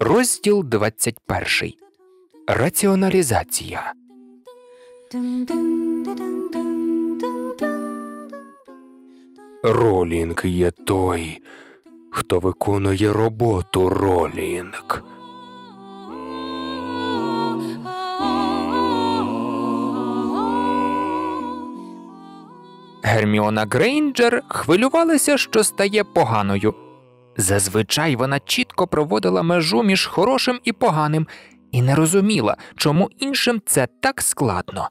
Розділ 21. Раціоналізація. Ролінг є той, хто виконує роботу ролінг. Герміона Грейнджер хвилювалася, що стає поганою. Зазвичай вона чітко проводила межу між хорошим і поганим і не розуміла, чому іншим це так складно.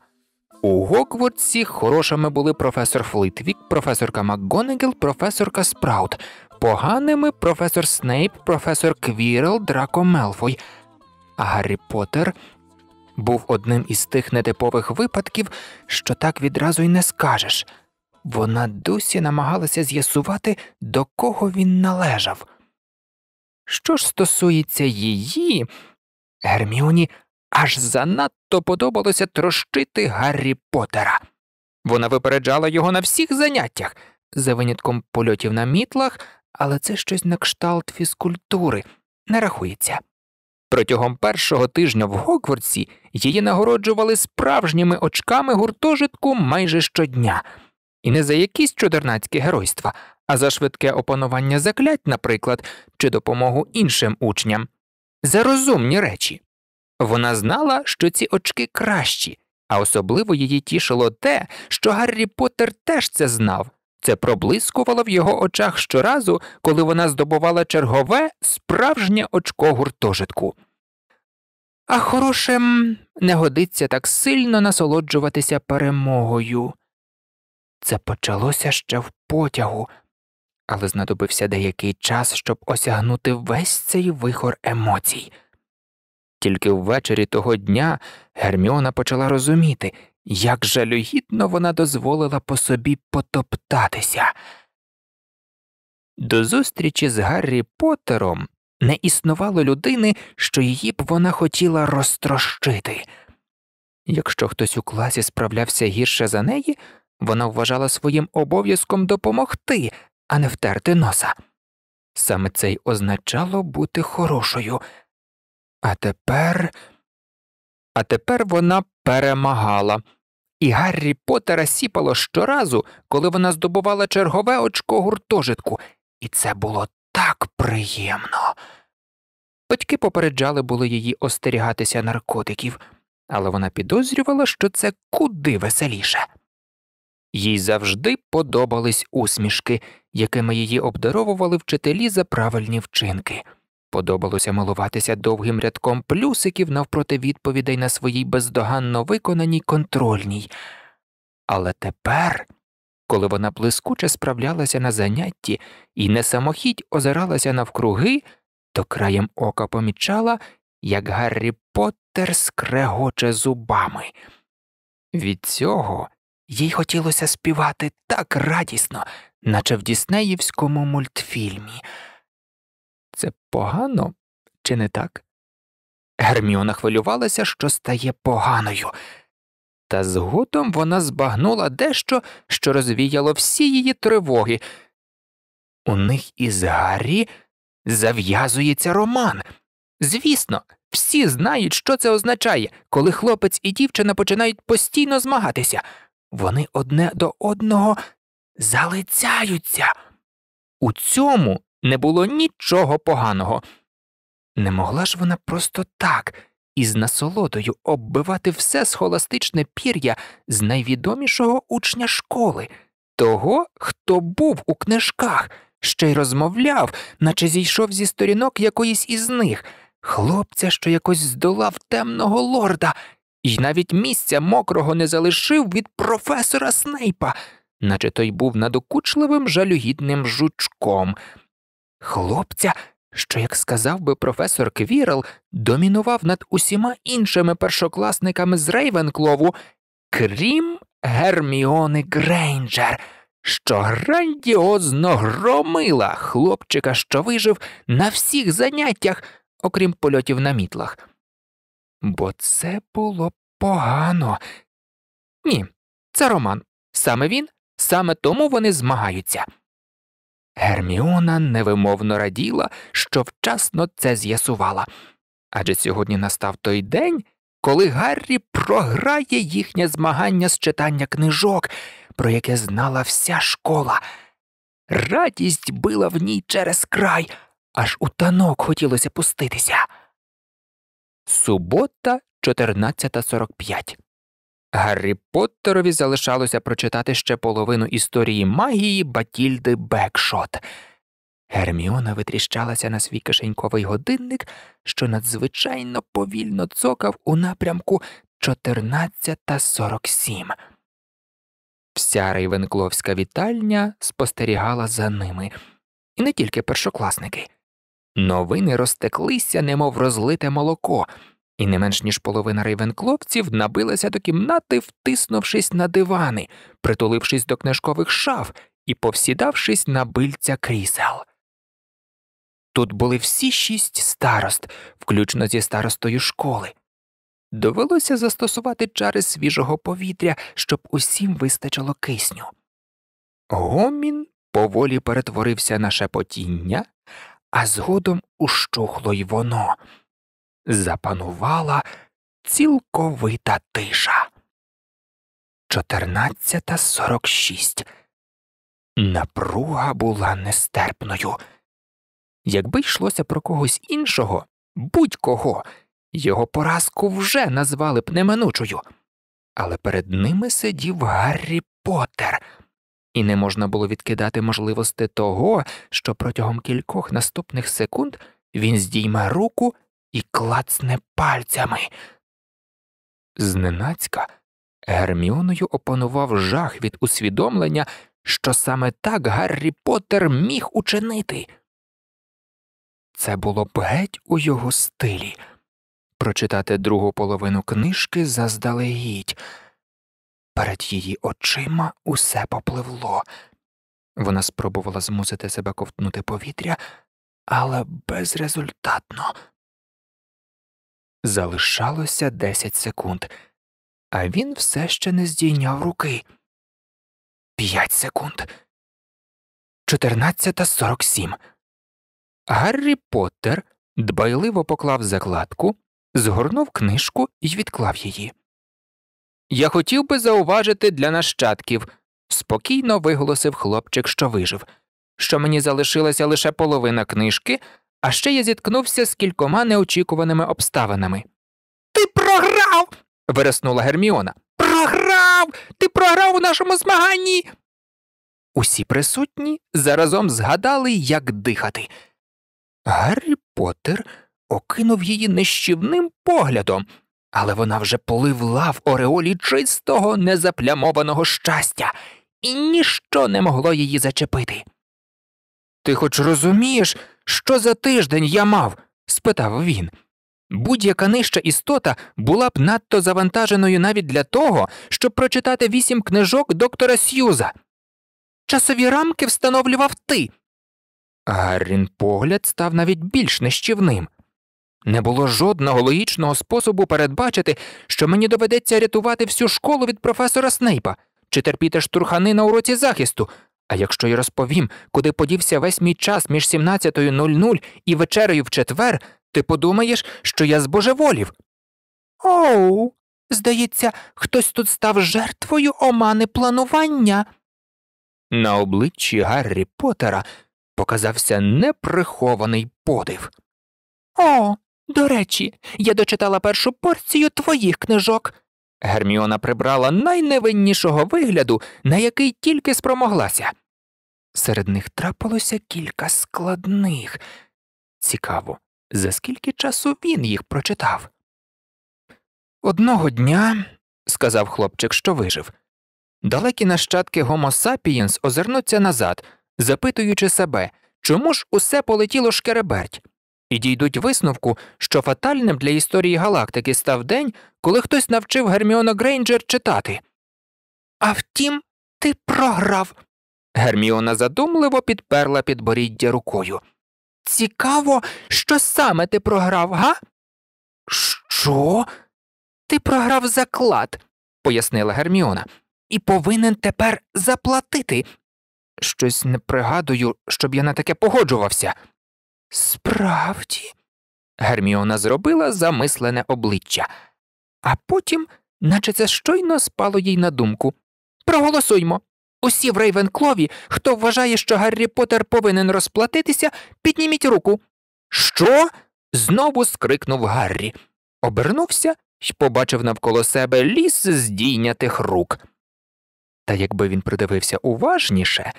У Гоквордсі хорошими були професор Флитвік, професорка МакГонегіл, професорка Спраут, поганими професор Снейп, професор Квірл, Драко Мелфой, а Гаррі Поттер був одним із тих нетипових випадків, що так відразу й не скажеш. Вона досі намагалася з'ясувати, до кого він належав. Що ж стосується її, Герміоні аж занадто подобалося трощити Гаррі Поттера. Вона випереджала його на всіх заняттях за винятком польотів на мітлах, але це щось на кшталт фізкультури не рахується. Протягом першого тижня в Гогвартсі її нагороджували справжніми очками гуртожитку майже щодня. І не за якісь чудернацькі геройства, а за швидке опанування заклять, наприклад, чи допомогу іншим учням, за розумні речі. Вона знала, що ці очки кращі, а особливо її тішило те, що Гаррі Поттер теж це знав, це проблискувало в його очах щоразу, коли вона здобувала чергове справжнє очко гуртожитку. А хорошим не годиться так сильно насолоджуватися перемогою. Це почалося ще в потягу, але знадобився деякий час, щоб осягнути весь цей вихор емоцій. Тільки ввечері того дня Герміона почала розуміти, як жалюгідно вона дозволила по собі потоптатися. До зустрічі з Гаррі Поттером не існувало людини, що її б вона хотіла розтрощити. Якщо хтось у класі справлявся гірше за неї, вона вважала своїм обов'язком допомогти, а не втерти носа. Саме це й означало бути хорошою. А тепер. А тепер вона перемагала, і Гаррі Поттера сіпало щоразу, коли вона здобувала чергове очко гуртожитку, і це було так приємно. Батьки попереджали було її остерігатися наркотиків, але вона підозрювала, що це куди веселіше. Їй завжди подобались усмішки, якими її обдаровували вчителі за правильні вчинки. Подобалося милуватися довгим рядком плюсиків навпроти відповідей на своїй бездоганно виконаній контрольній. Але тепер, коли вона блискуче справлялася на занятті і не самохідь озиралася навкруги, то краєм ока помічала, як Гаррі Поттер скрегоче зубами. Від цього їй хотілося співати так радісно, наче в Діснеївському мультфільмі. Це погано, чи не так? Герміона хвилювалася, що стає поганою, та згодом вона збагнула дещо, що розвіяло всі її тривоги. У них із Гаррі зав'язується роман. Звісно, всі знають, що це означає, коли хлопець і дівчина починають постійно змагатися. Вони одне до одного залицяються. У цьому не було нічого поганого. Не могла ж вона просто так із насолодою оббивати все схоластичне пір'я з найвідомішого учня школи, того, хто був у книжках, ще й розмовляв, наче зійшов зі сторінок якоїсь із них, хлопця, що якось здолав темного лорда і навіть місця мокрого не залишив від професора Снейпа, наче той був надокучливим жалюгідним жучком. Хлопця, що, як сказав би професор Квірл, домінував над усіма іншими першокласниками з Рейвенклову, крім Герміони Грейнджер. Що грандіозно громила хлопчика, що вижив на всіх заняттях, окрім польотів на мітлах бо це було погано. Ні, це Роман. Саме він, саме тому вони змагаються. Герміона невимовно раділа, що вчасно це з'ясувала. Адже сьогодні настав той день, коли Гаррі програє їхнє змагання з читання книжок, про яке знала вся школа. Радість била в ній через край, аж у танок хотілося пуститися. Субота, 14.45. Гаррі Поттерові залишалося прочитати ще половину історії магії Батільди Бекшот. Герміона витріщалася на свій кишеньковий годинник, що надзвичайно повільно цокав у напрямку 14.47. Вся рейвенкловська вітальня спостерігала за ними, і не тільки першокласники. Новини розтеклися, немов розлите молоко, і не менш ніж половина рейвенкловців набилася до кімнати, втиснувшись на дивани, притулившись до книжкових шаф і повсідавшись на бильця крісел. Тут були всі шість старост, включно зі старостою школи. Довелося застосувати чари свіжого повітря, щоб усім вистачило кисню. Гомін поволі перетворився на шепотіння, а згодом ущухло й воно. Запанувала цілковита тиша. Чотирнадцята сорок шість. Напруга була нестерпною. Якби йшлося про когось іншого, будь кого, його поразку вже назвали б неминучою, але перед ними сидів Гаррі Поттер і не можна було відкидати можливості того, що протягом кількох наступних секунд він здійме руку і клацне пальцями. Зненацька Герміоною опанував жах від усвідомлення, що саме так Гаррі Поттер міг учинити. Це було б геть у його стилі прочитати другу половину книжки заздалегідь. Перед її очима усе попливло. Вона спробувала змусити себе ковтнути повітря, але безрезультатно. Залишалося десять секунд, а він все ще не здійняв руки. П'ять секунд. Чотирнадцята сорок сім. Гаррі Поттер дбайливо поклав закладку, згорнув книжку і відклав її. Я хотів би зауважити для нащадків, спокійно виголосив хлопчик, що вижив, що мені залишилася лише половина книжки, а ще я зіткнувся з кількома неочікуваними обставинами. Ти програв. виреснула Герміона. Програв! Ти програв у нашому змаганні. Усі присутні заразом згадали, як дихати. Гаррі Поттер окинув її нищівним поглядом, але вона вже поливла в ореолі чистого незаплямованого щастя, і ніщо не могло її зачепити. Ти хоч розумієш, що за тиждень я мав? спитав він. Будь-яка нижча істота була б надто завантаженою навіть для того, щоб прочитати вісім книжок доктора Сюза. Часові рамки встановлював ти. Гаррін погляд став навіть більш нищівним. Не було жодного логічного способу передбачити, що мені доведеться рятувати всю школу від професора Снейпа чи терпіти штурхани на уроці захисту. А якщо я розповім, куди подівся весь мій час між 17.00 і вечерею в четвер, ти подумаєш, що я збожеволів. Оу, здається, хтось тут став жертвою омани планування. На обличчі Гаррі Поттера показався неприхований подив. О, до речі, я дочитала першу порцію твоїх книжок. Герміона прибрала найневиннішого вигляду, на який тільки спромоглася. Серед них трапилося кілька складних. Цікаво, за скільки часу він їх прочитав. Одного дня, сказав хлопчик, що вижив, далекі нащадки Гомо Сапієнс озирнуться назад, запитуючи себе, чому ж усе полетіло шкереберть і дійдуть висновку, що фатальним для історії галактики став день, коли хтось навчив Герміона Грейнджер читати. А втім, ти програв. Герміона задумливо підперла підборіддя рукою. Цікаво, що саме ти програв, га? Що? Ти програв заклад, пояснила Герміона, і повинен тепер заплатити. Щось не пригадую, щоб я на таке погоджувався. Справді, Герміона зробила замислене обличчя, а потім, наче це щойно спало їй на думку. Проголосуймо. Усі в Рейвенклові, хто вважає, що Гаррі Поттер повинен розплатитися, підніміть руку. Що? знову скрикнув Гаррі. Обернувся і побачив навколо себе ліс здійнятих рук. Та якби він придивився уважніше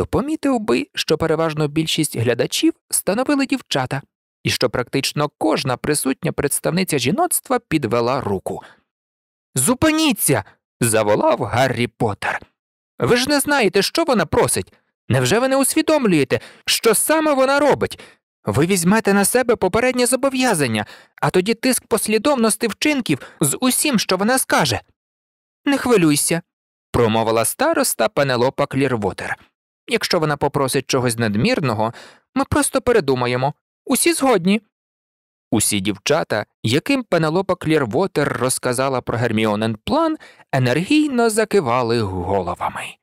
то тобто помітив би, що переважно більшість глядачів становили дівчата, і що практично кожна присутня представниця жіноцтва підвела руку. Зупиніться. заволав Гаррі Поттер. Ви ж не знаєте, що вона просить. Невже ви не усвідомлюєте, що саме вона робить? Ви візьмете на себе попереднє зобов'язання, а тоді тиск послідовності вчинків з усім, що вона скаже. Не хвилюйся, промовила староста Пенелопа Клірвотер, Якщо вона попросить чогось надмірного, ми просто передумаємо усі згодні. Усі дівчата, яким Пенелопа Клірвотер розказала про Герміонен план, енергійно закивали головами.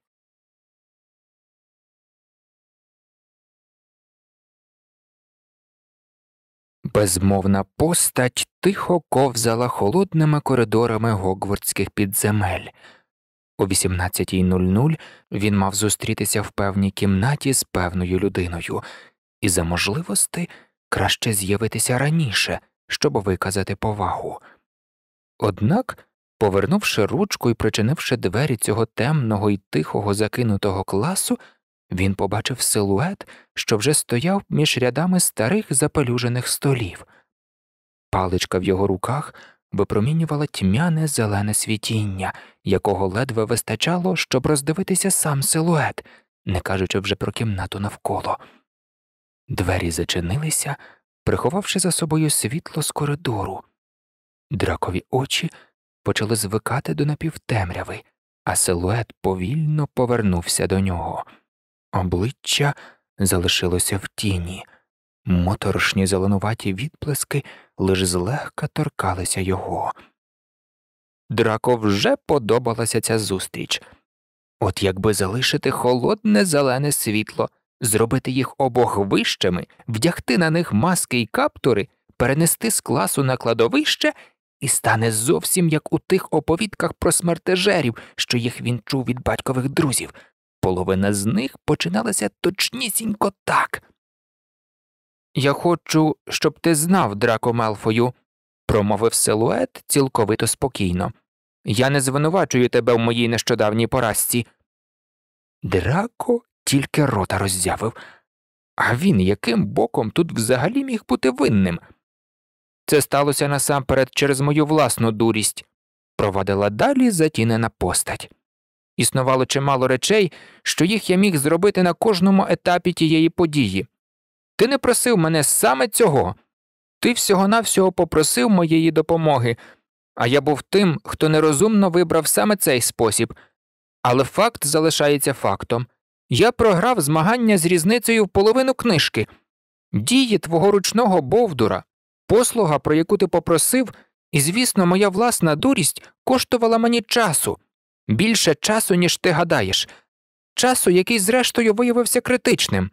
Безмовна постать тихо ковзала холодними коридорами гогвардських підземель, о 18.00 він мав зустрітися в певній кімнаті з певною людиною, і за можливості краще з'явитися раніше, щоб виказати повагу. Однак, повернувши ручку і причинивши двері цього темного і тихого закинутого класу, він побачив силует, що вже стояв між рядами старих запелюжених столів. Паличка в його руках випромінювала тьмяне зелене світіння, якого ледве вистачало, щоб роздивитися сам силует, не кажучи вже про кімнату навколо. Двері зачинилися, приховавши за собою світло з коридору. Дракові очі почали звикати до напівтемряви, а силует повільно повернувся до нього. Обличчя залишилося в тіні, моторошні зеленуваті відплески Лиш злегка торкалися його. Драко вже подобалася ця зустріч. От якби залишити холодне зелене світло, зробити їх обох вищими, вдягти на них маски й каптури, перенести з класу на кладовище і стане зовсім як у тих оповідках про смертежерів, що їх він чув від батькових друзів. Половина з них починалася точнісінько так. Я хочу, щоб ти знав, драко Малфою, промовив силует цілковито спокійно. Я не звинувачую тебе в моїй нещодавній поразці. Драко тільки рота роззявив, а він яким боком тут взагалі міг бути винним. Це сталося насамперед через мою власну дурість, провадила далі затінена постать. Існувало чимало речей, що їх я міг зробити на кожному етапі тієї події. Ти не просив мене саме цього. Ти всього навсього попросив моєї допомоги, а я був тим, хто нерозумно вибрав саме цей спосіб. Але факт залишається фактом я програв змагання з різницею в половину книжки. Дії твого ручного Бовдура, послуга, про яку ти попросив, і, звісно, моя власна дурість коштувала мені часу, більше часу, ніж ти гадаєш, часу, який, зрештою, виявився критичним.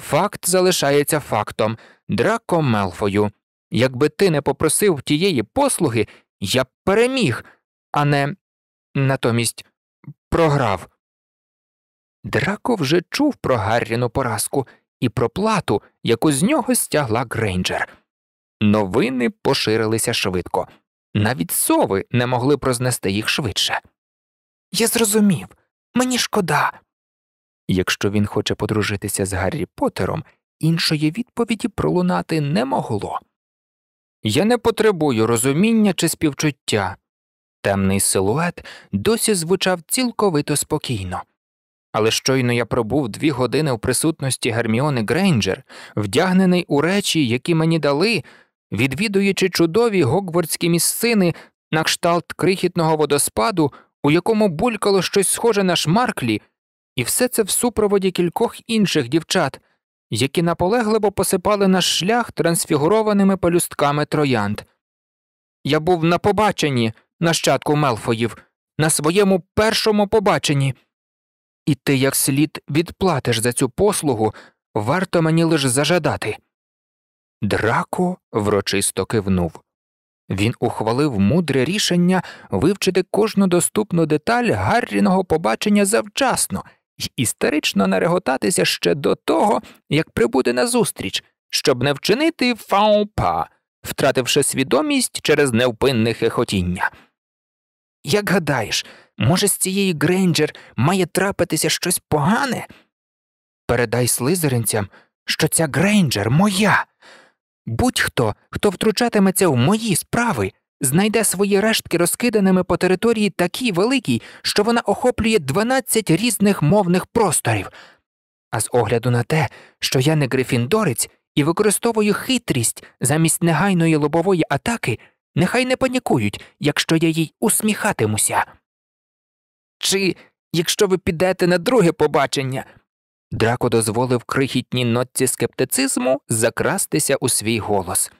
Факт залишається фактом Драко Мелфою. Якби ти не попросив тієї послуги, я б переміг, а не натомість програв. Драко вже чув про Гарріну поразку і про плату, яку з нього стягла Грейнджер. Новини поширилися швидко, навіть сови не могли прознести їх швидше. Я зрозумів, мені шкода, Якщо він хоче подружитися з Гаррі Поттером, іншої відповіді пролунати не могло. Я не потребую розуміння чи співчуття. Темний силует досі звучав цілковито спокійно. Але щойно я пробув дві години в присутності Герміони Грейнджер, вдягнений у речі, які мені дали, відвідуючи чудові гогвардські місцини на кшталт крихітного водоспаду, у якому булькало щось схоже на шмарклі, і все це в супроводі кількох інших дівчат, які наполегливо посипали наш шлях трансфігурованими пелюстками троянд. Я був на побаченні нащадку Мелфоїв, на своєму першому побаченні, і ти як слід відплатиш за цю послугу, варто мені лише зажадати. Драко врочисто кивнув. Він ухвалив мудре рішення вивчити кожну доступну деталь Гарріного побачення завчасно й істерично нареготатися ще до того, як прибуде назустріч, щоб не вчинити фаупа, втративши свідомість через невпинне хихотіння. Як гадаєш, може, з цієї Грейнджер має трапитися щось погане? Передай слизеринцям, що ця Грейнджер моя. Будь-хто, хто втручатиметься в мої справи, знайде свої рештки розкиданими по території такій великій, що вона охоплює 12 різних мовних просторів. А з огляду на те, що я не грифіндорець і використовую хитрість замість негайної лобової атаки, нехай не панікують, якщо я їй усміхатимуся. Чи якщо ви підете на друге побачення. Драко дозволив крихітній нотці скептицизму закрастися у свій голос.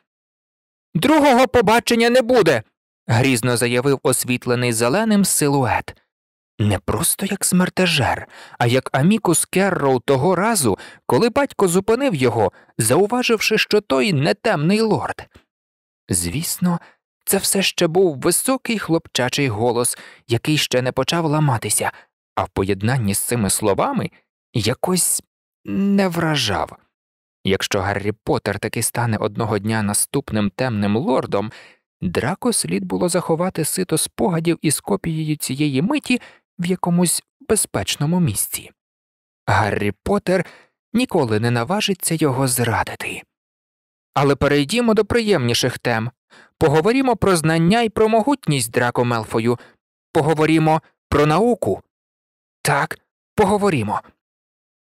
Другого побачення не буде, грізно заявив освітлений зеленим силует. Не просто як смертежер, а як Амікус Керроу того разу, коли батько зупинив його, зауваживши, що той не темний лорд. Звісно, це все ще був високий хлопчачий голос, який ще не почав ламатися, а в поєднанні з цими словами якось не вражав. Якщо Гаррі Поттер таки стане одного дня наступним темним лордом, драко слід було заховати сито спогадів із копією цієї миті в якомусь безпечному місці. Гаррі Поттер ніколи не наважиться його зрадити. Але перейдімо до приємніших тем поговоримо про знання і про могутність драко Мелфою, Поговорімо про науку. Так, поговоримо.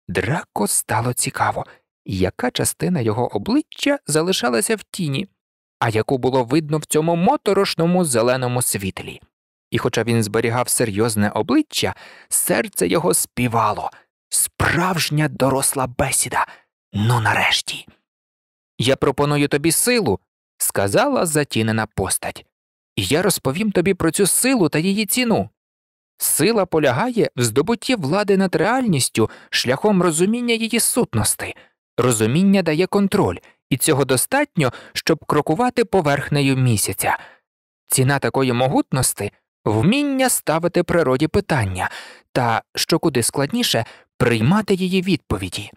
Драко стало цікаво яка частина його обличчя залишалася в тіні, а яку було видно в цьому моторошному зеленому світлі. І, хоча він зберігав серйозне обличчя, серце його співало справжня доросла бесіда. Ну нарешті. Я пропоную тобі силу, сказала затінена постать, і я розповім тобі про цю силу та її ціну. Сила полягає в здобутті влади над реальністю шляхом розуміння її сутності. Розуміння дає контроль, і цього достатньо, щоб крокувати поверхнею місяця. Ціна такої могутності вміння ставити природі питання та, що куди складніше, приймати її відповіді.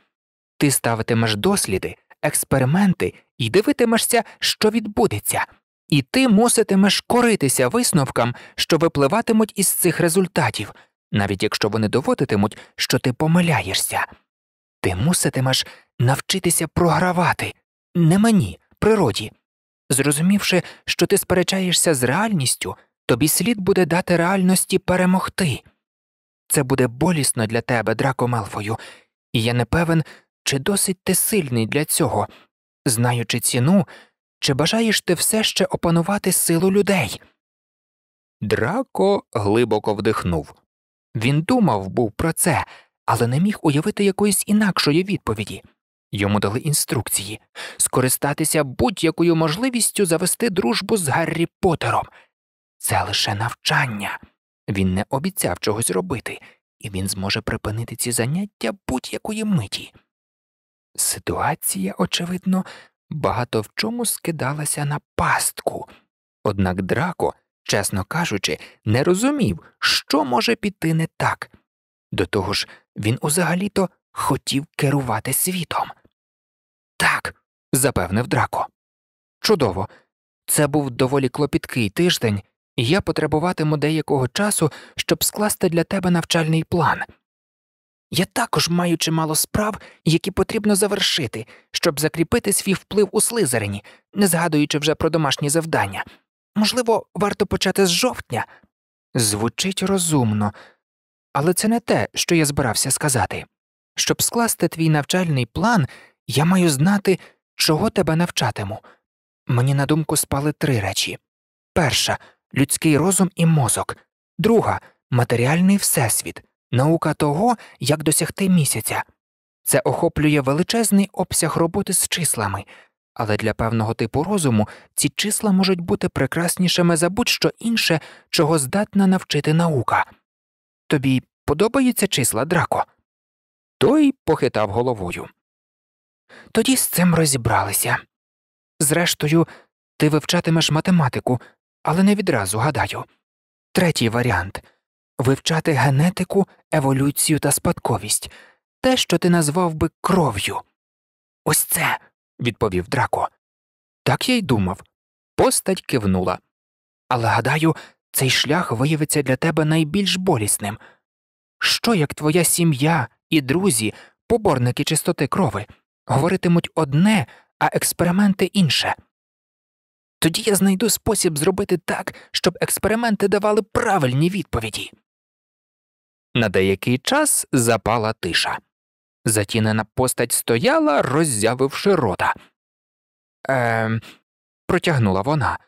Ти ставитимеш досліди, експерименти і дивитимешся, що відбудеться, і ти муситимеш коритися висновкам, що випливатимуть із цих результатів, навіть якщо вони доводитимуть, що ти помиляєшся. Ти муситимеш навчитися програвати не мені, природі. Зрозумівши, що ти сперечаєшся з реальністю, тобі слід буде дати реальності перемогти. Це буде болісно для тебе, драко Мелфою, і я не певен, чи досить ти сильний для цього, знаючи ціну, чи бажаєш ти все ще опанувати силу людей. Драко глибоко вдихнув. Він думав був про це, але не міг уявити якоїсь інакшої відповіді. Йому дали інструкції скористатися будь-якою можливістю завести дружбу з Гаррі Поттером. Це лише навчання. Він не обіцяв чогось робити, і він зможе припинити ці заняття будь-якої миті. Ситуація, очевидно, багато в чому скидалася на пастку, однак Драко, чесно кажучи, не розумів, що може піти не так. До того ж, він узагалі то хотів керувати світом. Так, запевнив Драко. Чудово. Це був доволі клопіткий тиждень, і я потребуватиму деякого часу, щоб скласти для тебе навчальний план. Я також маю чимало справ, які потрібно завершити, щоб закріпити свій вплив у слизерині, не згадуючи вже про домашні завдання. Можливо, варто почати з жовтня. Звучить розумно, але це не те, що я збирався сказати. Щоб скласти твій навчальний план, я маю знати, чого тебе навчатиму. Мені на думку спали три речі перша людський розум і мозок, друга матеріальний всесвіт, наука того, як досягти місяця. Це охоплює величезний обсяг роботи з числами, але для певного типу розуму ці числа можуть бути прекраснішими за будь що інше, чого здатна навчити наука. Тобі подобаються числа, Драко? Той похитав головою. Тоді з цим розібралися. Зрештою, ти вивчатимеш математику, але не відразу гадаю. Третій варіант вивчати генетику, еволюцію та спадковість, те, що ти назвав би кров'ю. Ось це, відповів Драко. Так я й думав. Постать кивнула. Але гадаю, цей шлях виявиться для тебе найбільш болісним. Що як твоя сім'я, і друзі, поборники чистоти крови, говоритимуть одне, а експерименти інше. Тоді я знайду спосіб зробити так, щоб експерименти давали правильні відповіді. На деякий час запала тиша. Затінена постать стояла, роззявивши рота. Ем, протягнула вона.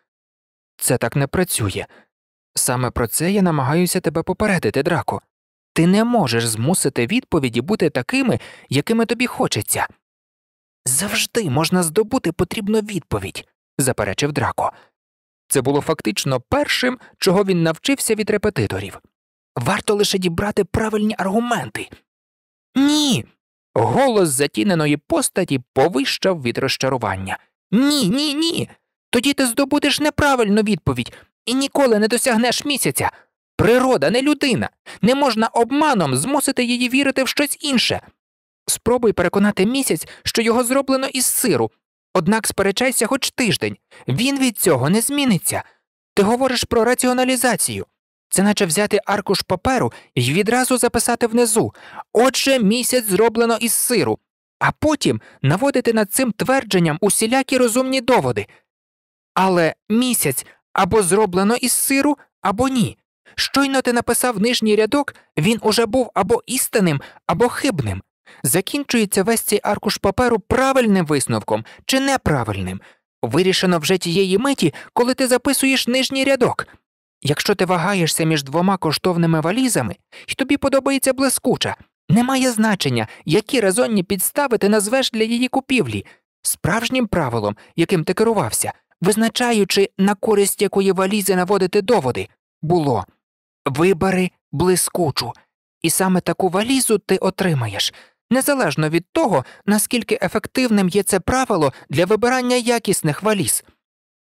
Це так не працює. Саме про це я намагаюся тебе попередити, драко. Ти не можеш змусити відповіді бути такими, якими тобі хочеться. Завжди можна здобути потрібну відповідь, заперечив Драко. Це було фактично першим, чого він навчився від репетиторів. Варто лише дібрати правильні аргументи. Ні. Голос затіненої постаті повищав від розчарування. Ні, ні, ні. Тоді ти здобудеш неправильну відповідь і ніколи не досягнеш місяця. Природа не людина, не можна обманом змусити її вірити в щось інше. Спробуй переконати місяць, що його зроблено із сиру, однак сперечайся хоч тиждень, він від цього не зміниться. Ти говориш про раціоналізацію. Це наче взяти аркуш паперу і відразу записати внизу отже, місяць зроблено із сиру, а потім наводити над цим твердженням усілякі розумні доводи. Але місяць або зроблено із сиру, або ні. Щойно ти написав нижній рядок, він уже був або істинним, або хибним. Закінчується весь цей аркуш паперу правильним висновком чи неправильним. Вирішено вже тієї миті, коли ти записуєш нижній рядок. Якщо ти вагаєшся між двома коштовними валізами і тобі подобається блискуча, немає значення, які резонні підстави ти назвеш для її купівлі, справжнім правилом, яким ти керувався, визначаючи, на користь якої валізи наводити доводи, було. Вибери блискучу, і саме таку валізу ти отримаєш, незалежно від того, наскільки ефективним є це правило для вибирання якісних валіз.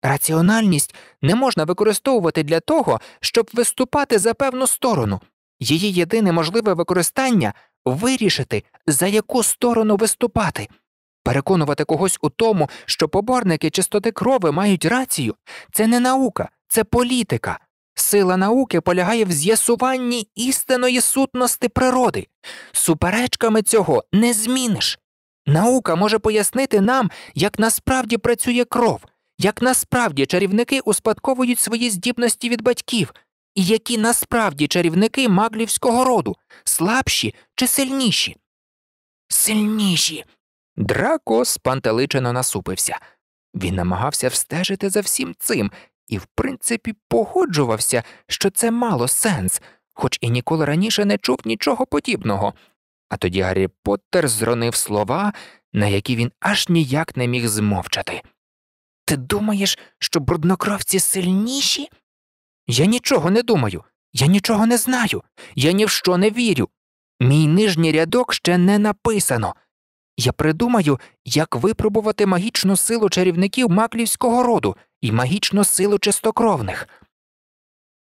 Раціональність не можна використовувати для того, щоб виступати за певну сторону, її єдине можливе використання вирішити, за яку сторону виступати. Переконувати когось у тому, що поборники чистоти крови мають рацію, це не наука, це політика. Сила науки полягає в з'ясуванні істинної сутності природи. Суперечками цього не зміниш. Наука може пояснити нам, як насправді працює кров, як насправді чарівники успадковують свої здібності від батьків, і які насправді чарівники маглівського роду, слабші чи сильніші. Сильніші. Драко спантеличено насупився. Він намагався встежити за всім цим і, в принципі, погоджувався, що це мало сенс, хоч і ніколи раніше не чув нічого подібного. А тоді Гаррі Поттер зронив слова, на які він аж ніяк не міг змовчати. Ти думаєш, що бруднокровці сильніші? Я нічого не думаю, я нічого не знаю, я ні в що не вірю. Мій нижній рядок ще не написано. Я придумаю, як випробувати магічну силу чарівників маклівського роду, і магічну силу чистокровних.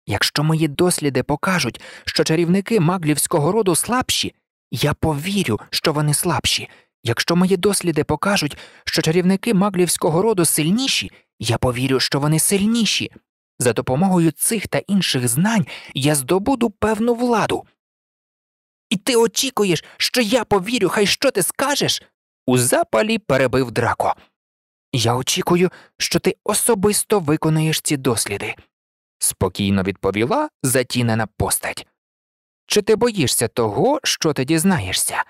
Якщо мої досліди покажуть, що чарівники маглівського роду слабші, я повірю, що вони слабші. Якщо мої досліди покажуть, що чарівники маглівського роду сильніші, я повірю, що вони сильніші. За допомогою цих та інших знань я здобуду певну владу. І ти очікуєш, що я повірю, хай що ти скажеш? У запалі перебив драко. Я очікую, що ти особисто виконаєш ці досліди, спокійно відповіла затінена постать. Чи ти боїшся того, що ти дізнаєшся?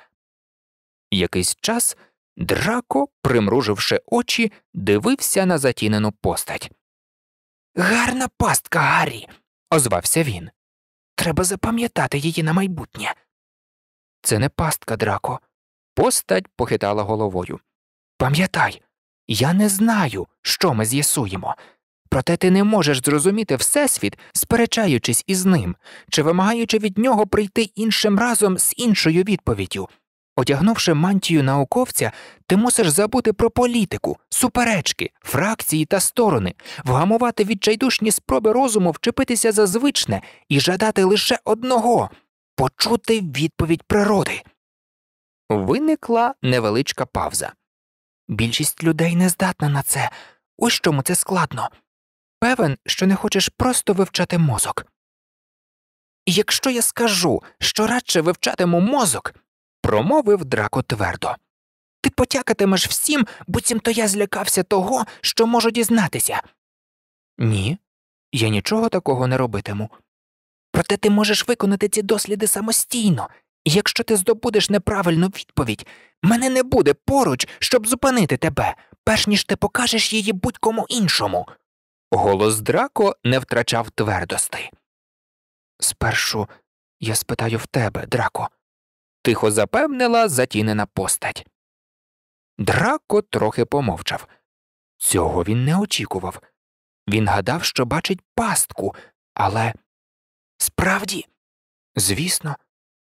Якийсь час Драко, примруживши очі, дивився на затінену постать. Гарна пастка, Гаррі, озвався він. Треба запам'ятати її на майбутнє. Це не пастка, Драко. Постать похитала головою. Пам'ятай, я не знаю, що ми з'ясуємо. Проте ти не можеш зрозуміти Всесвіт, сперечаючись із ним чи вимагаючи від нього прийти іншим разом з іншою відповіддю. Одягнувши мантію науковця, ти мусиш забути про політику, суперечки, фракції та сторони, вгамувати відчайдушні спроби розуму вчепитися за звичне і жадати лише одного почути відповідь природи. Виникла невеличка павза. Більшість людей не здатна на це. Ось чому це складно. Певен, що не хочеш просто вивчати мозок. якщо я скажу, що радше вивчатиму мозок, промовив драко твердо. Ти потякатимеш всім, буцімто я злякався того, що можу дізнатися. Ні, я нічого такого не робитиму. Проте ти можеш виконати ці досліди самостійно, і якщо ти здобудеш неправильну відповідь, Мене не буде поруч, щоб зупинити тебе, перш ніж ти покажеш її будь-кому іншому. Голос Драко не втрачав твердости. Спершу я спитаю в тебе, Драко, тихо запевнила затінена постать. Драко трохи помовчав. Цього він не очікував. Він гадав, що бачить пастку, але справді, звісно,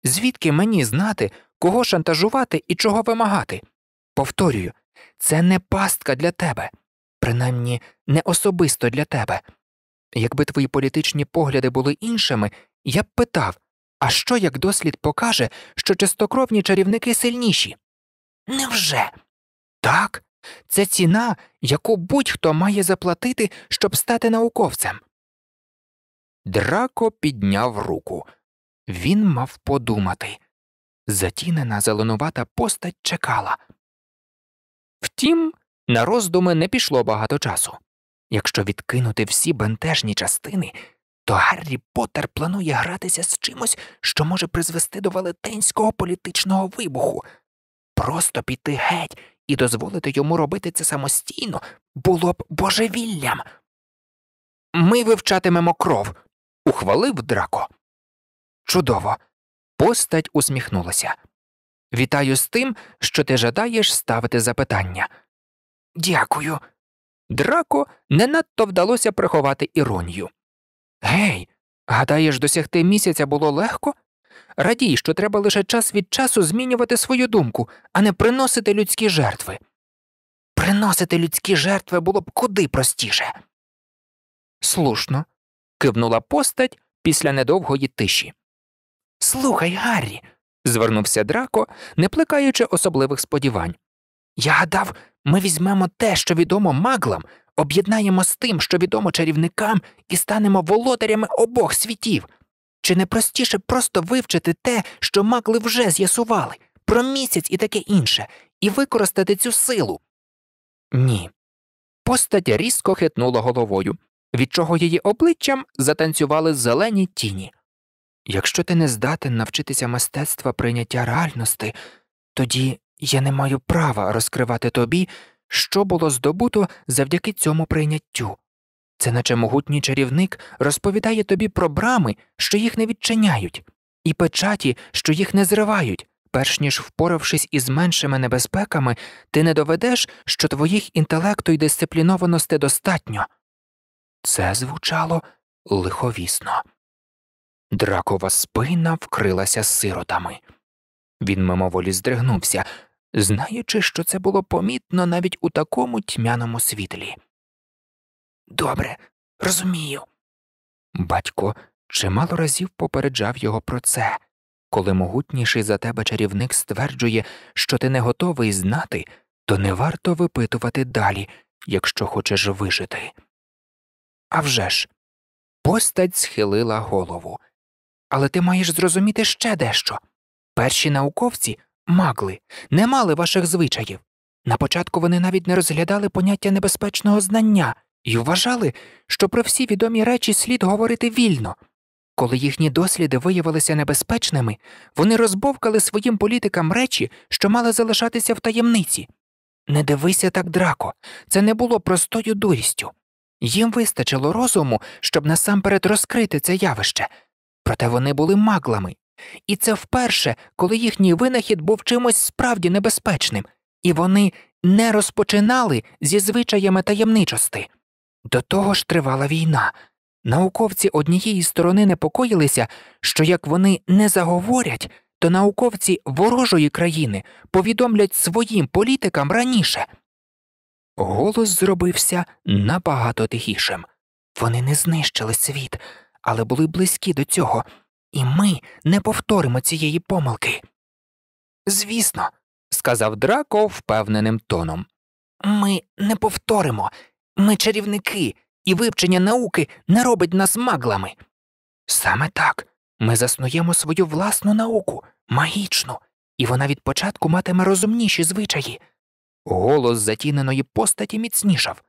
Звідки мені знати, кого шантажувати і чого вимагати? Повторюю, це не пастка для тебе, принаймні не особисто для тебе. Якби твої політичні погляди були іншими, я б питав а що як дослід покаже, що чистокровні чарівники сильніші? Невже? Так, це ціна, яку будь-хто має заплатити, щоб стати науковцем. Драко підняв руку. Він мав подумати. Затінена зеленувата постать чекала. Втім, на роздуми не пішло багато часу. Якщо відкинути всі бентежні частини, то Гаррі Поттер планує гратися з чимось, що може призвести до велетенського політичного вибуху. Просто піти геть і дозволити йому робити це самостійно було б божевіллям. Ми вивчатимемо кров, ухвалив драко. Чудово. Постать усміхнулася. Вітаю з тим, що ти жадаєш ставити запитання. Дякую. Драко не надто вдалося приховати іронію. Гей, гадаєш, досягти місяця було легко? Радій, що треба лише час від часу змінювати свою думку, а не приносити людські жертви. Приносити людські жертви було б куди простіше. Слушно. кивнула постать після недовгої тиші. Слухай, Гаррі, звернувся Драко, не плекаючи особливих сподівань. Я гадав, ми візьмемо те, що відомо маглам, об'єднаємо з тим, що відомо чарівникам, і станемо володарями обох світів. Чи не простіше просто вивчити те, що магли вже з'ясували, про місяць і таке інше, і використати цю силу? Ні. Постать різко хитнула головою, від чого її обличчям затанцювали зелені тіні. Якщо ти не здатен навчитися мистецтва прийняття реальності, тоді я не маю права розкривати тобі, що було здобуто завдяки цьому прийняттю. Це наче могутній чарівник розповідає тобі про брами, що їх не відчиняють, і печаті, що їх не зривають, перш ніж впоравшись із меншими небезпеками, ти не доведеш, що твоїх інтелекту й дисциплінованості достатньо. Це звучало лиховісно. Дракова спина вкрилася сиротами. Він мимоволі здригнувся, знаючи, що це було помітно навіть у такому тьмяному світлі. Добре, розумію. Батько чимало разів попереджав його про це, коли могутніший за тебе чарівник стверджує, що ти не готовий знати, то не варто випитувати далі, якщо хочеш вижити. А вже ж, постать схилила голову. Але ти маєш зрозуміти ще дещо. Перші науковці магли, не мали ваших звичаїв. На початку вони навіть не розглядали поняття небезпечного знання і вважали, що про всі відомі речі слід говорити вільно. Коли їхні досліди виявилися небезпечними, вони розбовкали своїм політикам речі, що мали залишатися в таємниці. Не дивися так, драко, це не було простою дурістю. Їм вистачило розуму, щоб насамперед розкрити це явище проте вони були маглами, І це вперше, коли їхній винахід був чимось справді небезпечним, і вони не розпочинали зі звичаями таємничости. До того ж тривала війна. Науковці однієї сторони непокоїлися, що як вони не заговорять, то науковці ворожої країни повідомлять своїм політикам раніше. Голос зробився набагато тихішим. Вони не знищили світ, але були близькі до цього, і ми не повторимо цієї помилки. Звісно, сказав Драко впевненим тоном. Ми не повторимо, ми чарівники, і вивчення науки не робить нас маглами. Саме так ми заснуємо свою власну науку, магічну, і вона від початку матиме розумніші звичаї. Голос затіненої постаті міцнішав.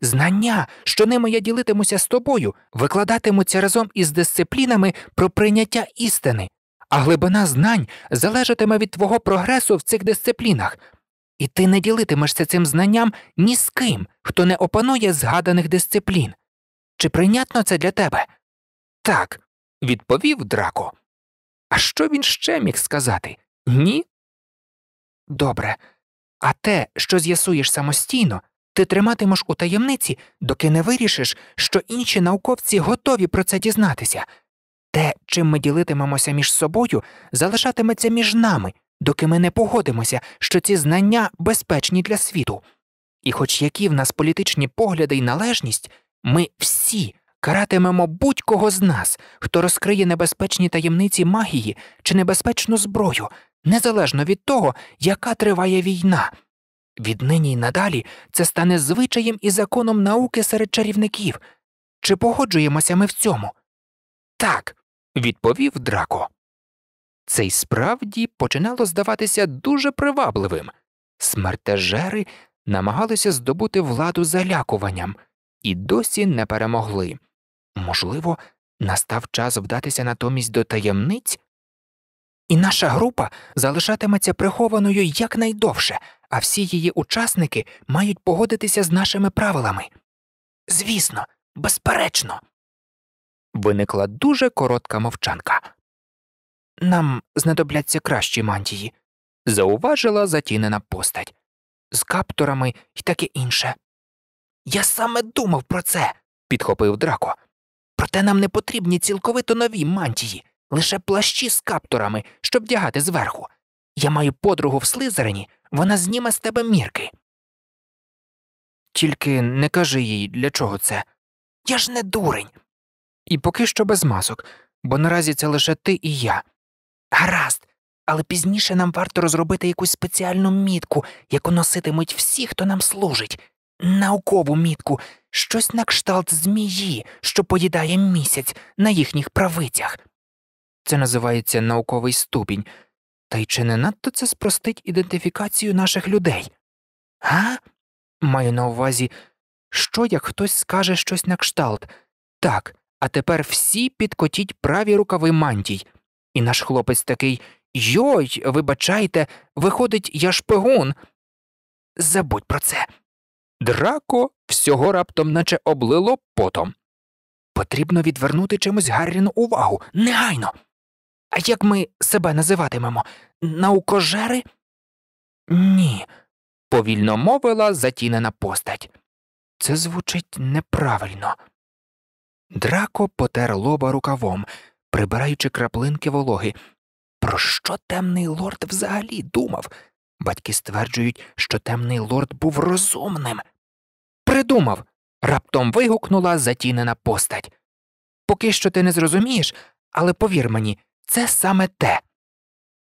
Знання, що ними я ділитимуся з тобою, викладатимуться разом із дисциплінами про прийняття істини, а глибина знань залежатиме від твого прогресу в цих дисциплінах, і ти не ділитимешся цим знанням ні з ким, хто не опанує згаданих дисциплін. Чи прийнятно це для тебе? Так, відповів Драко. А що він ще міг сказати? Ні? Добре. А те, що з'ясуєш самостійно, ти триматимеш у таємниці, доки не вирішиш, що інші науковці готові про це дізнатися. Те, чим ми ділитимемося між собою, залишатиметься між нами, доки ми не погодимося, що ці знання безпечні для світу. І, хоч які в нас політичні погляди і належність, ми всі каратимемо будь-кого з нас, хто розкриє небезпечні таємниці магії чи небезпечну зброю, незалежно від того, яка триває війна. Віднині й надалі це стане звичаєм і законом науки серед чарівників. Чи погоджуємося ми в цьому? Так, відповів Драко. Це й справді починало здаватися дуже привабливим. Смертежери намагалися здобути владу залякуванням і досі не перемогли. Можливо, настав час вдатися натомість до таємниць, і наша група залишатиметься прихованою якнайдовше а всі її учасники мають погодитися з нашими правилами. Звісно, безперечно. Виникла дуже коротка мовчанка. Нам знадобляться кращі мантії, зауважила затінена постать. З капторами і таке інше. Я саме думав про це, підхопив Драко. Проте нам не потрібні цілковито нові мантії, лише плащі з капторами, щоб вдягати зверху. Я маю подругу в Слизерині, вона зніме з тебе мірки. Тільки не кажи їй, для чого це. Я ж не дурень. І поки що без масок, бо наразі це лише ти і я. Гаразд, але пізніше нам варто розробити якусь спеціальну мітку, яку носитимуть всі, хто нам служить, наукову мітку, щось на кшталт змії, що поїдає місяць на їхніх правицях. Це називається науковий ступінь, та й чи не надто це спростить ідентифікацію наших людей? Га? Маю на увазі, що як хтось скаже щось на кшталт так, а тепер всі підкотіть праві рукави мантій. І наш хлопець такий Йой, вибачайте, виходить, я шпигун. Забудь про це. Драко всього раптом наче облило потом. Потрібно відвернути чимось Гарріну увагу, негайно. А як ми себе називатимемо? Наукожери? Ні, повільно мовила затінена постать. Це звучить неправильно. Драко потер лоба рукавом, прибираючи краплинки вологи. Про що темний лорд взагалі думав? Батьки стверджують, що темний лорд був розумним. Придумав. раптом вигукнула затінена постать. Поки що ти не зрозумієш, але повір мені, це саме те.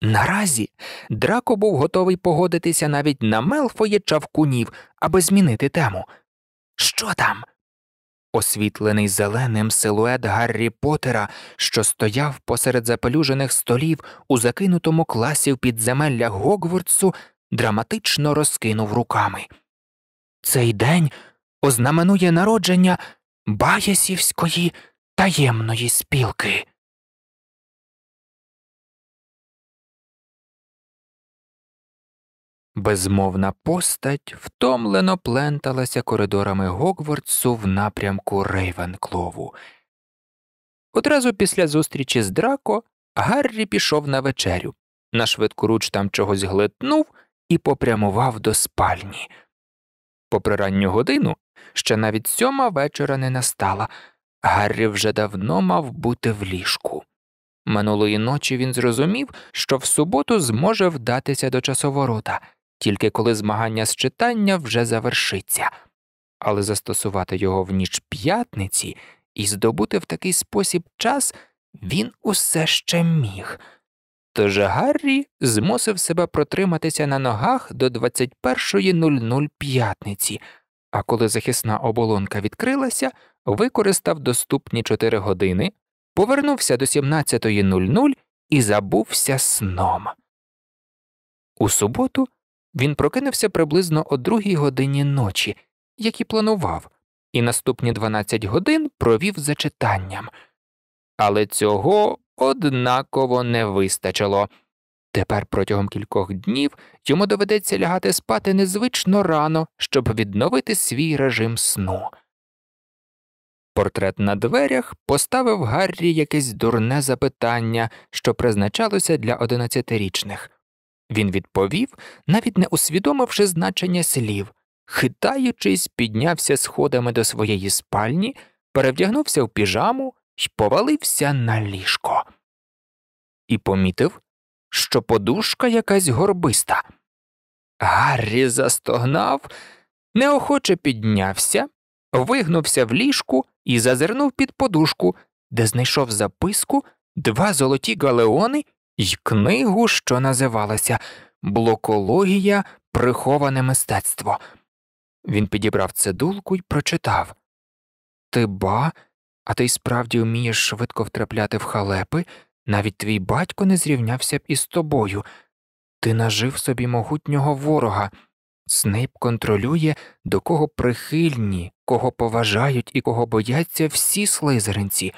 Наразі драко був готовий погодитися навіть на Мелфоє чавкунів, аби змінити тему. Що там? Освітлений зеленим силует Гаррі Поттера, що стояв посеред запелюжених столів у закинутому класі в підземелля Гогвардсу, драматично розкинув руками. Цей день ознаменує народження Баєсівської таємної спілки. Безмовна постать втомлено пленталася коридорами Гогвардсу в напрямку Рейвенклову. Одразу після зустрічі з Драко Гаррі пішов на вечерю, на швидкоруч там чогось глитнув і попрямував до спальні. Попри ранню годину ще навіть сьома вечора не настала, Гаррі вже давно мав бути в ліжку. Минулої ночі він зрозумів, що в суботу зможе вдатися до часоворота тільки коли змагання з читання вже завершиться, але застосувати його в ніч п'ятниці і здобути в такий спосіб час він усе ще міг. Тож Гаррі змусив себе протриматися на ногах до 21.00 п'ятниці, а коли захисна оболонка відкрилася, використав доступні 4 години, повернувся до 17.00 і забувся сном. У суботу він прокинувся приблизно о другій годині ночі, як і планував, і наступні 12 годин провів за читанням. Але цього однаково не вистачило. Тепер протягом кількох днів йому доведеться лягати спати незвично рано, щоб відновити свій режим сну. Портрет на дверях поставив Гаррі якесь дурне запитання, що призначалося для одинадцятирічних. Він відповів, навіть не усвідомивши значення слів, хитаючись, піднявся сходами до своєї спальні, перевдягнувся в піжаму і повалився на ліжко. І помітив, що подушка якась горбиста. Гаррі застогнав, неохоче піднявся, вигнувся в ліжку і зазирнув під подушку, де знайшов записку, два золоті галеони і книгу, що називалася Блокологія, приховане мистецтво. Він підібрав цидулку і прочитав Ти ба, а ти справді вмієш швидко втрапляти в халепи, навіть твій батько не зрівнявся б із тобою. Ти нажив собі могутнього ворога. Снейп контролює, до кого прихильні, кого поважають і кого бояться всі слизеринці.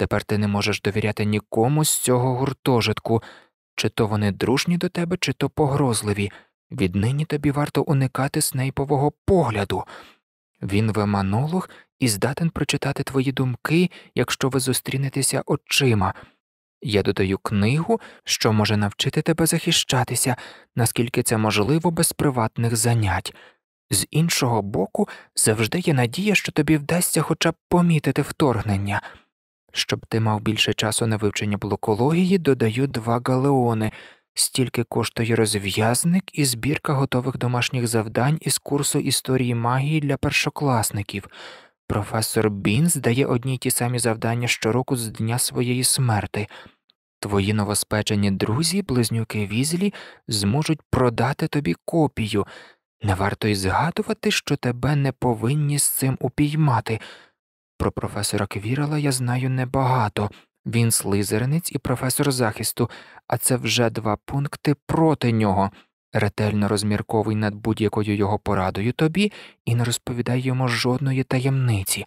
Тепер ти не можеш довіряти нікому з цього гуртожитку, чи то вони дружні до тебе, чи то погрозливі. Віднині тобі варто уникати снейпового погляду. Він веманолог і здатен прочитати твої думки, якщо ви зустрінетеся очима. Я додаю книгу, що може навчити тебе захищатися, наскільки це можливо без приватних занять. З іншого боку, завжди є надія, що тобі вдасться хоча б помітити вторгнення. Щоб ти мав більше часу на вивчення блокології, додаю два галеони, стільки коштує розв'язник і збірка готових домашніх завдань із курсу історії магії для першокласників. Професор Бінс дає одні й ті самі завдання щороку з дня своєї смерти. Твої новоспечені друзі, близнюки візлі, зможуть продати тобі копію. Не варто й згадувати, що тебе не повинні з цим упіймати. Про професора Квірала я знаю небагато. Він слизеринець і професор захисту, а це вже два пункти проти нього. Ретельно розмірковий над будь-якою його порадою тобі і не розповідай йому жодної таємниці.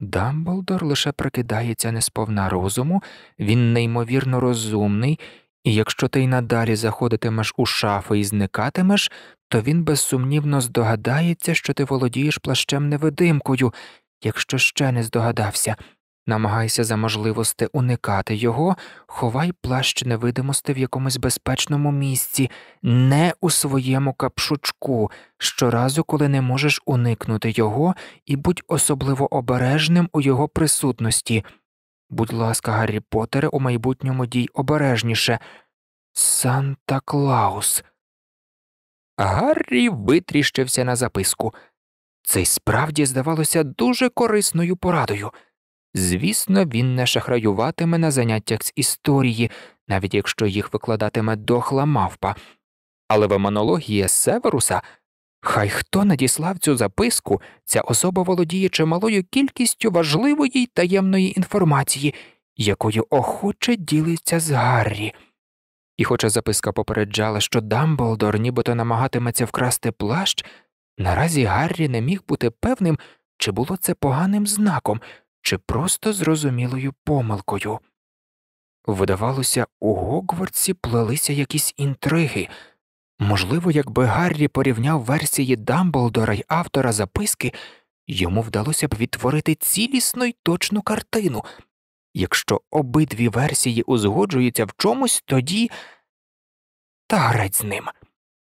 Дамблдор лише прикидається несповна розуму, він неймовірно розумний, і якщо ти й надалі заходитимеш у шафи і зникатимеш, то він безсумнівно здогадається, що ти володієш плащем невидимкою якщо ще не здогадався, намагайся за можливості уникати його, ховай плащ невидимості в якомусь безпечному місці, не у своєму капшучку, щоразу, коли не можеш уникнути його, і будь особливо обережним у його присутності. Будь ласка, Гаррі Поттере, у майбутньому дій обережніше. Санта Клаус. Гаррі витріщився на записку. Це й справді здавалося дуже корисною порадою. Звісно, він не шахраюватиме на заняттях з історії, навіть якщо їх викладатиме дохла мавпа, але в емонології Северуса хай хто надіслав цю записку, ця особа володіє чималою кількістю важливої й таємної інформації, якою охоче ділиться з Гаррі. І, хоча записка попереджала, що Дамблдор нібито намагатиметься вкрасти плащ, Наразі Гаррі не міг бути певним, чи було це поганим знаком, чи просто зрозумілою помилкою. Видавалося, у Гогвартсі плелися якісь інтриги. Можливо, якби Гаррі порівняв версії Дамблдора й автора записки, йому вдалося б відтворити цілісну й точну картину. Якщо обидві версії узгоджуються в чомусь, тоді та греть з ним.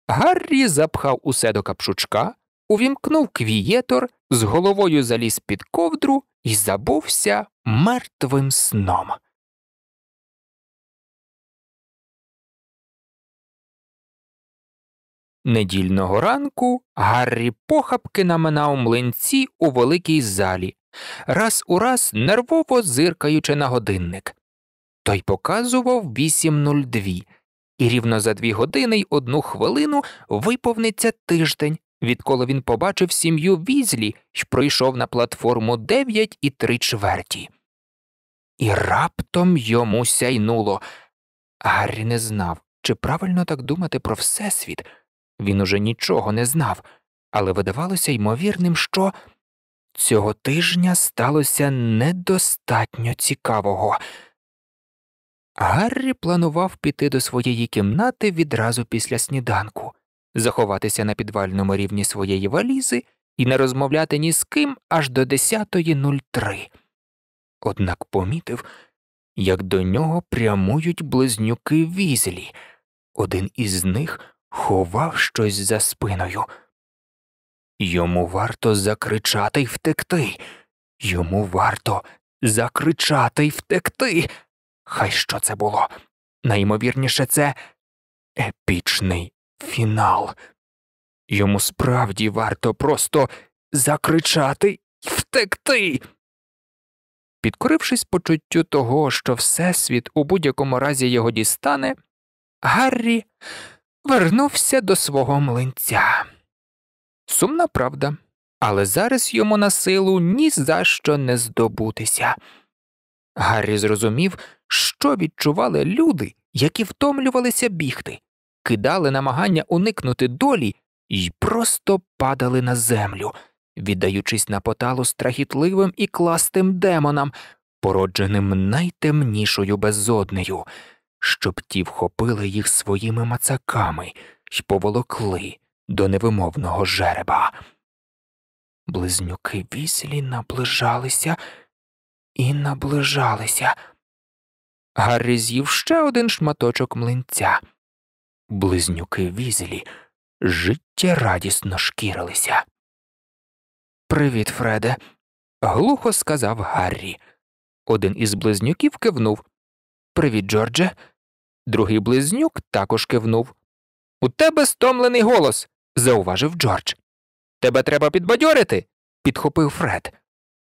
Гаррі запхав усе до капшучка, увімкнув квієтор, з головою заліз під ковдру і забувся мертвим сном. Недільного ранку Гаррі похапки наминав млинці у великій залі, раз у раз нервово зиркаючи на годинник. Той показував 8.02 і рівно за дві години й одну хвилину виповниться тиждень, відколи він побачив сім'ю візлі й пройшов на платформу дев'ять і три чверті. І раптом йому сяйнуло. Гаррі не знав, чи правильно так думати про Всесвіт. Він уже нічого не знав, але видавалося ймовірним, що цього тижня сталося недостатньо цікавого. Гаррі планував піти до своєї кімнати відразу після сніданку, заховатися на підвальному рівні своєї валізи і не розмовляти ні з ким аж до 10.03. Однак помітив, як до нього прямують близнюки візлі, один із них ховав щось за спиною. Йому варто закричати й втекти, йому варто закричати й втекти. Хай що це було. Найімовірніше, це епічний фінал. Йому справді варто просто закричати і втекти. Підкорившись почуттю того, що Всесвіт у будь-якому разі його дістане, Гаррі вернувся до свого млинця. Сумна правда, але зараз йому на силу ні за що не здобутися. Гаррі зрозумів, що відчували люди, які втомлювалися бігти, кидали намагання уникнути долі і просто падали на землю, віддаючись на поталу страхітливим і кластим демонам, породженим найтемнішою безоднею, щоб ті вхопили їх своїми мацаками й поволокли до невимовного жереба. Близнюки віслі наближалися і наближалися. Гаррі з'їв ще один шматочок млинця. Близнюки візелі життя радісно шкірилися. Привіт, Фреде, глухо сказав Гаррі. Один із близнюків кивнув. Привіт, Джордже. Другий близнюк також кивнув. У тебе стомлений голос, зауважив Джордж. Тебе треба підбадьорити, підхопив Фред.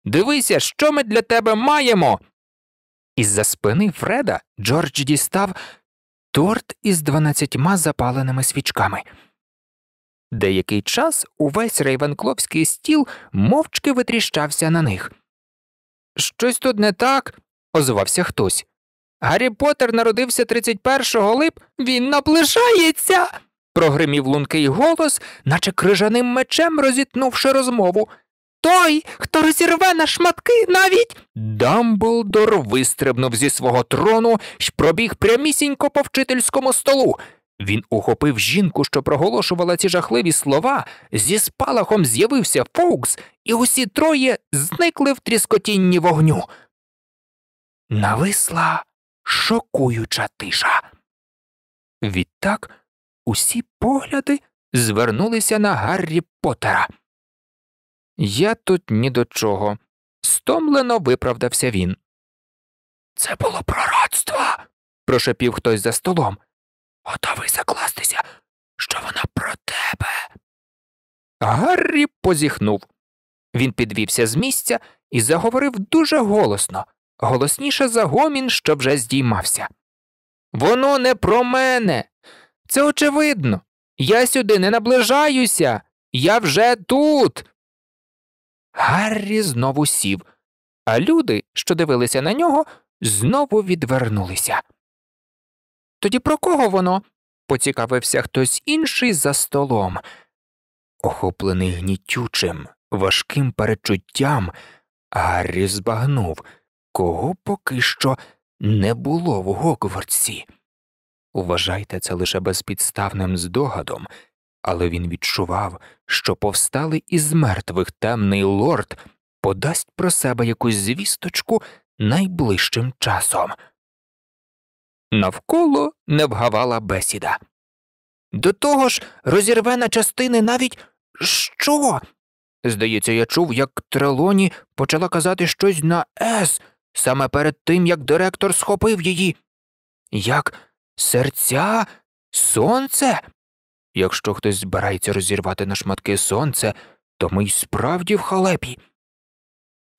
Дивися, що ми для тебе маємо. Із-за спини Фреда Джордж дістав торт із дванадцятьма запаленими свічками. Деякий час увесь рейванкловський стіл мовчки витріщався на них. Щось тут не так, озвався хтось. Гаррі Поттер народився 31 лип, він наближається. прогримів лункий голос, наче крижаним мечем розітнувши розмову. Той, хто розірве на шматки, навіть. Дамблдор вистрибнув зі свого трону й пробіг прямісінько по вчительському столу. Він ухопив жінку, що проголошувала ці жахливі слова, зі спалахом з'явився Фоукс, і усі троє зникли в тріскотінні вогню. Нависла шокуюча тиша. Відтак усі погляди звернулися на Гаррі Поттера. Я тут ні до чого. Стомлено виправдався він. Це було пророцтво. прошепів хтось за столом. Готовий закластися, що вона про тебе. Гаррі позіхнув. Він підвівся з місця і заговорив дуже голосно, голосніше за гомін, що вже здіймався. Воно не про мене. Це очевидно. Я сюди не наближаюся. Я вже тут. Гаррі знову сів, а люди, що дивилися на нього, знову відвернулися. Тоді про кого воно? поцікавився хтось інший за столом. Охоплений гнітючим, важким перечуттям, Гаррі збагнув, кого поки що не було в Гоквардсі. Вважайте це лише безпідставним здогадом, але він відчував, що повстали із мертвих темний лорд подасть про себе якусь звісточку найближчим часом. Навколо не вгавала бесіда. До того ж, розірве на частини навіть що? Здається, я чув, як Трелоні почала казати щось на С саме перед тим, як директор схопив її. Як серця, сонце? Якщо хтось збирається розірвати на шматки сонце, то ми й справді в халепі.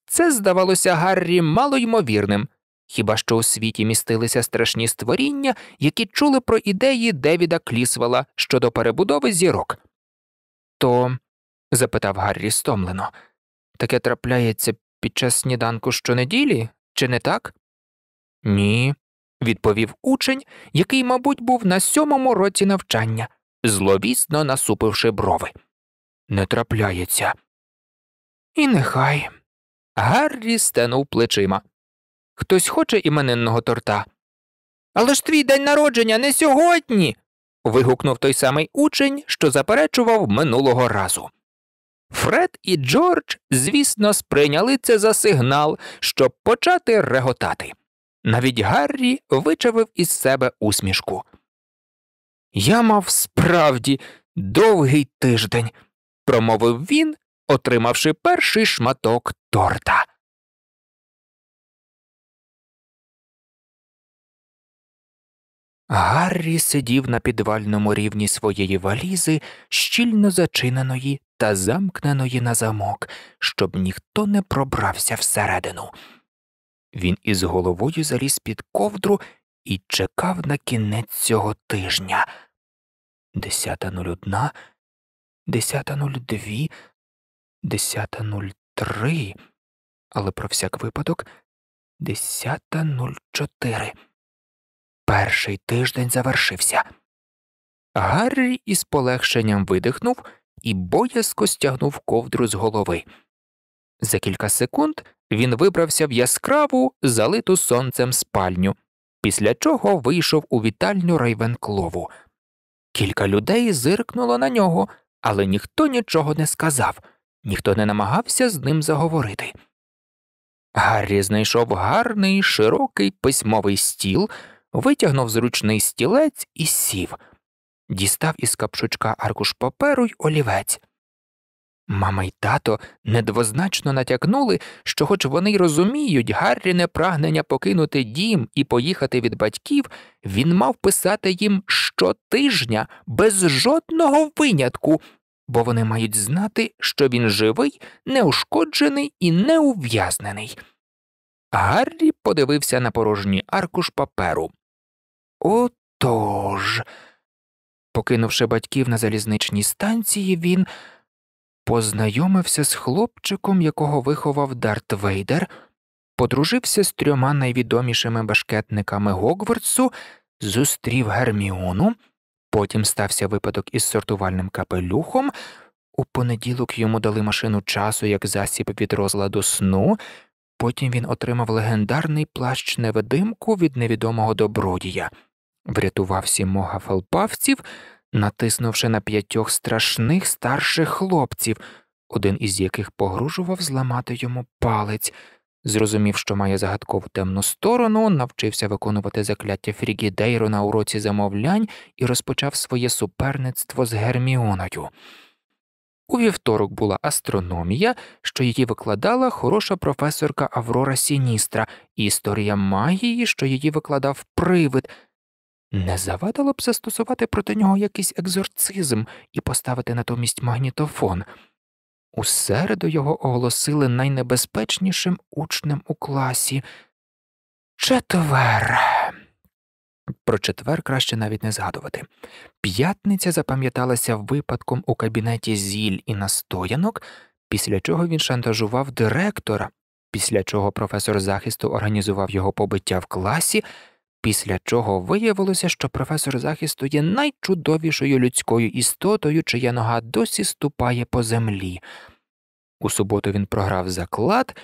Це здавалося Гаррі малоймовірним, хіба що у світі містилися страшні створіння, які чули про ідеї Девіда Клісвела щодо перебудови зірок. То, запитав Гаррі стомлено, таке трапляється під час сніданку щонеділі, чи не так? Ні, відповів учень, який, мабуть, був на сьомому році навчання зловісно насупивши брови. Не трапляється. І нехай. Гаррі стенув плечима. Хтось хоче іменинного торта. Але ж твій день народження не сьогодні. вигукнув той самий учень, що заперечував минулого разу. Фред і Джордж, звісно, сприйняли це за сигнал, щоб почати реготати. Навіть Гаррі вичавив із себе усмішку. Я мав справді довгий тиждень, промовив він, отримавши перший шматок торта. Гаррі сидів на підвальному рівні своєї валізи, щільно зачиненої та замкненої на замок, щоб ніхто не пробрався всередину. Він із головою заліз під ковдру і чекав на кінець цього тижня. десята десята нуль дві, десята нуль три, але про всяк випадок десята нуль чотири. Перший тиждень завершився. Гаррі із полегшенням видихнув і боязко стягнув ковдру з голови. За кілька секунд він вибрався в яскраву, залиту сонцем спальню після чого вийшов у вітальню Рейвенклову. Кілька людей зиркнуло на нього, але ніхто нічого не сказав, ніхто не намагався з ним заговорити. Гаррі знайшов гарний широкий письмовий стіл, витягнув зручний стілець і сів, дістав із капшучка аркуш паперу й олівець. Мама й тато недвозначно натякнули, що, хоч вони й розуміють Гарріне прагнення покинути дім і поїхати від батьків, він мав писати їм щотижня без жодного винятку, бо вони мають знати, що він живий, неушкоджений і неув'язнений. Гаррі подивився на порожній аркуш паперу. Отож. Покинувши батьків на залізничній станції, він познайомився з хлопчиком, якого виховав Дарт Вейдер, подружився з трьома найвідомішими башкетниками Гогвартсу, зустрів Герміону, потім стався випадок із сортувальним капелюхом. У понеділок йому дали машину часу як засіб від розладу сну, потім він отримав легендарний плащ невидимку від невідомого добродія, врятував сімога фалпавців, натиснувши на п'ятьох страшних старших хлопців, один із яких погружував зламати йому палець. Зрозумів, що має загадкову темну сторону, навчився виконувати закляття Фрігідейру на уроці замовлянь і розпочав своє суперництво з Герміоною. У вівторок була астрономія, що її викладала хороша професорка Аврора Сіністра, і історія магії, що її викладав привид. Не завадило б застосувати проти нього якийсь екзорцизм і поставити натомість магнітофон. У середу його оголосили найнебезпечнішим учнем у класі. Четвер. Про четвер краще навіть не згадувати. П'ятниця запам'яталася випадком у кабінеті зіль і настоянок, після чого він шантажував директора, після чого професор захисту організував його побиття в класі після чого виявилося, що професор захисту є найчудовішою людською істотою, чия нога досі ступає по землі. У суботу він програв заклад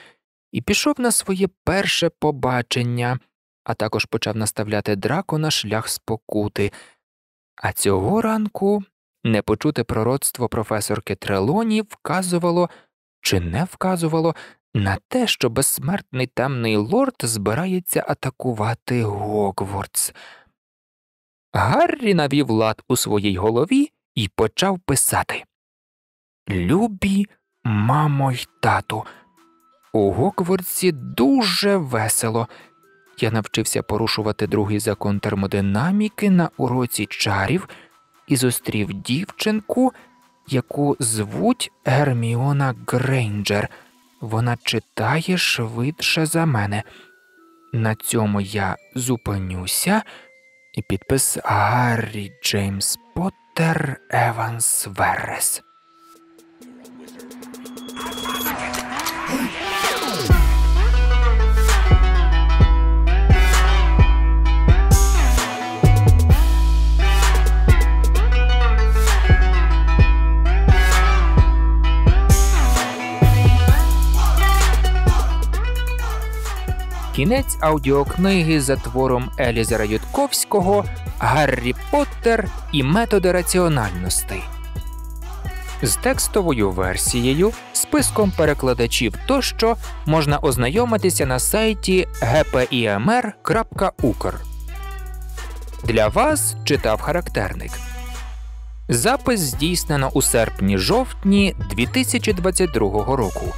і пішов на своє перше побачення, а також почав наставляти драко на шлях спокути. А цього ранку непочуте пророцтво професорки Трелоні вказувало чи не вказувало на те, що безсмертний темний лорд збирається атакувати Гогвортс. Гаррі навів лад у своїй голові і почав писати Любі, мамо й тату. У Гогвордсі дуже весело. Я навчився порушувати другий закон термодинаміки на уроці чарів і зустрів дівчинку, яку звуть Герміона Грейнджер. Вона читає швидше за мене. На цьому я зупинюся і підпис Гаррі Джеймс Поттер Еванс Верес. кінець аудіокниги за твором Елізера Ютковського Гаррі Поттер і методи раціональності. З текстовою версією, списком перекладачів тощо можна ознайомитися на сайті gpimr.ukr. Для вас читав характерник. Запис здійснено у серпні жовтні 2022 року.